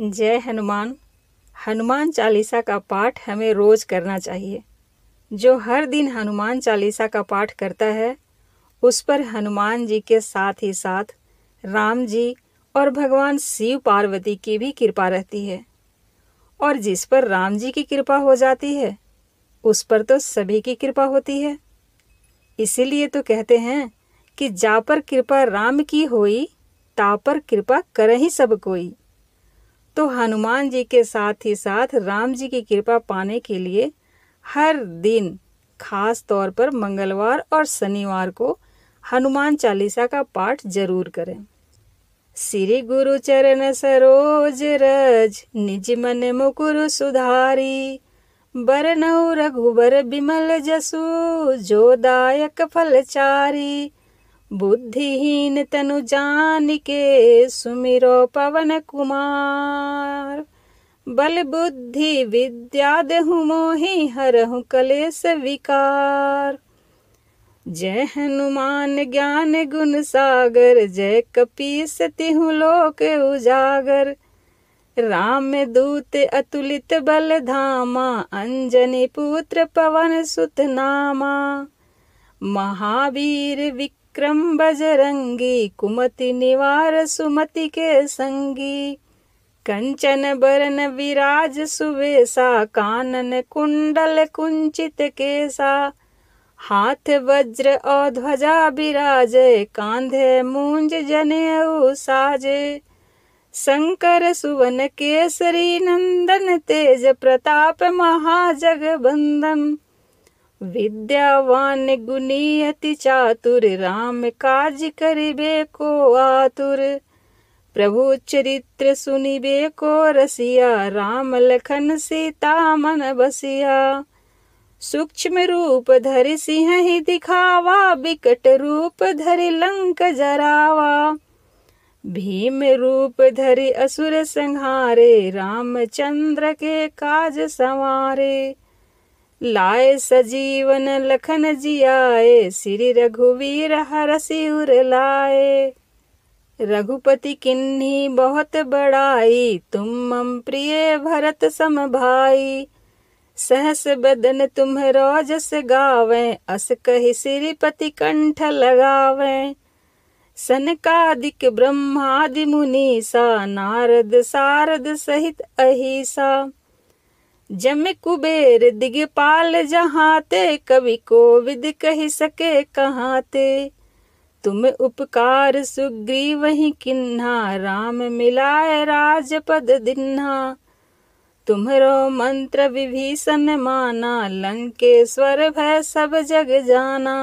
जय हनुमान हनुमान चालीसा का पाठ हमें रोज़ करना चाहिए जो हर दिन हनुमान चालीसा का पाठ करता है उस पर हनुमान जी के साथ ही साथ राम जी और भगवान शिव पार्वती की भी कृपा रहती है और जिस पर राम जी की कृपा हो जाती है उस पर तो सभी की कृपा होती है इसीलिए तो कहते हैं कि जा पर कृपा राम की होई ता पर कृपा करें ही सब कोई तो हनुमान जी के साथ ही साथ राम जी की कृपा पाने के लिए हर दिन खास तौर पर मंगलवार और शनिवार को हनुमान चालीसा का पाठ जरूर करें श्री गुरु चरण सरोज रज निज मन मुकुर सुधारी बरनऊ रघुबर बिमल जसु जो दायक फलचारी बुद्धिहीन तनु जान के सुमिरो पवन कुमार बल बुद्धि विद्या देहु मोहि हरहु कलेश विकार जय हनुमान ज्ञान गुण सागर जय कपीस तिहु लोक उजागर राम दूत अतुलित बल धामा अंजनी पुत्र पवन सुत नामा महावीर विक विक्रम बजरंगी कुमति निवार सुमति के संगी कंचन बरन विराज सुवेसा कानन कुंडल कुंचित केसा हाथ वज्र और ध्वजा विराजे कांधे मूंज जनेऊ साजे शंकर सुवन केसरी नंदन तेज प्रताप महाजगबंदन विद्यावान गुनी अति चातुर राम काज करिबे को आतुर प्रभु चरित्र सुनिबे को रसिया राम लखन सीता मन बसिया सूक्ष्म रूप धरि सिंह ही दिखावा बिकट रूप धरि लंक जरावा भीम रूप धरि असुर संहारे रामचंद्र के काज संवारे लाए सजीवन लखन जियाए श्री रघुवीर हर सिर लाए रघुपति किन्ही बहुत बड़ाई तुम मम प्रिय भरत सम भाई सहस बदन तुम रोजस गावे अस कहि श्रीपति कंठ लगावे सनकादिक ब्रह्मादि मुनीसा नारद सारद सहित अहिसा जम कुबेर दिगपाल जहाँ ते कवि कोविद कह सके कहाँ ते तुम उपकार सुग्री वही किन्हा राम मिलाए राजपद दिन्हा तुम्हरो मंत्र विभीषण माना लंकेश्वर भय सब जग जाना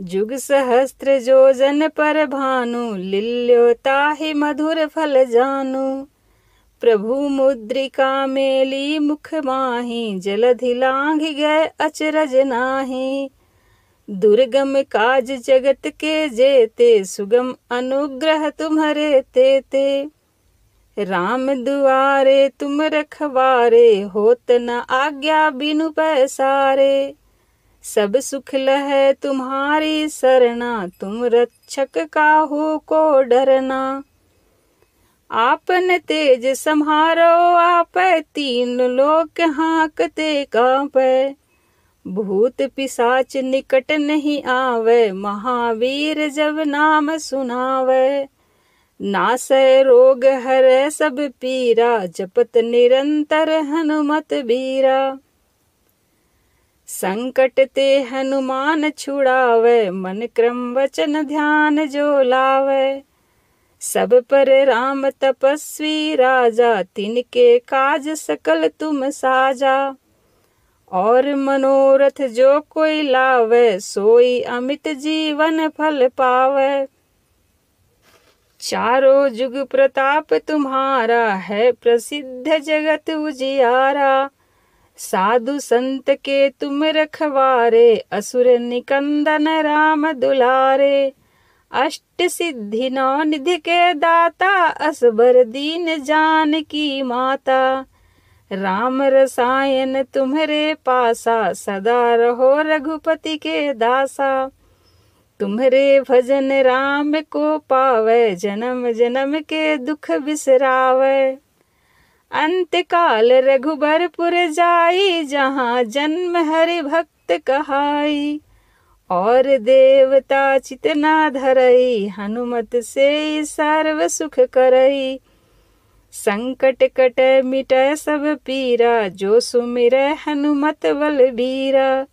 जुग सहस्त्र जो जन पर भानु लिल्योता ही मधुर फल जानू प्रभु मुद्रिका मेली मुख माही जलधि लांघ गए अचरज नाही दुर्गम काज जगत के जेते सुगम अनुग्रह तुम्हारे तेते राम दुआरे तुम रखवारे होत न आज्ञा बिनु पैसारे सब सुख लह तुम्हारी सरना तुम रक्षक का हो को डरना आपन तेज सम्हारो आप तीन लोक हाँकते कांप भूत पिसाच निकट नहीं आवे महावीर जब नाम सुनावे नास रोग हर सब पीरा जपत निरंतर हनुमत बीरा संकट ते हनुमान छुड़ावे मन क्रम वचन ध्यान जो लावे सब पर राम तपस्वी राजा तिनके काज सकल तुम साजा और मनोरथ जो कोई लावे सोई अमित जीवन फल पावे चारों जुग प्रताप तुम्हारा है प्रसिद्ध जगत उजियारा साधु संत के तुम रखवारे असुर निकंदन राम दुलारे अष्ट सिद्धि नौ निधि के दाता असबर दीन जान की माता राम रसायन तुम्हारे पासा सदा रहो रघुपति के दासा तुम्हारे भजन राम को पावे जन्म जन्म के दुख बिसरावे अंत काल रघुबरपुर जाई जहाँ जन्म हरि भक्त कहाई और देवता चितना धरई हनुमत से सर्व सुख करई संकट कट मिट सब पीरा जो सुमिर हनुमत बल बीरा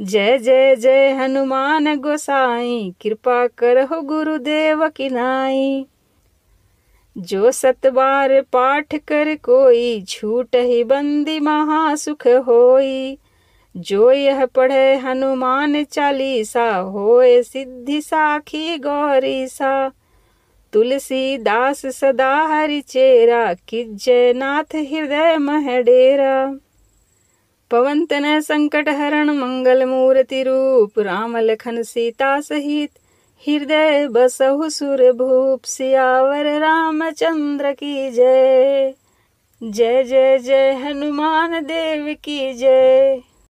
जय जय जय हनुमान गोसाई कृपा करहो गुरुदेव की नाई जो सतबार पाठ कर कोई झूठ ही बंदी महासुख होई जो यह पढ़े हनुमान चालीसा होए सिद्धि साखी गौरी सा तुलसीदास सदा हरि चेरा कि जयनाथ हृदय मह डेरा पवन संकट हरण मंगल मूर्ति रूप राम लखन सीता सहित हृदय बसहु सुर भूप सियावर रामचंद्र की जय जय जय जय हनुमान देव की जय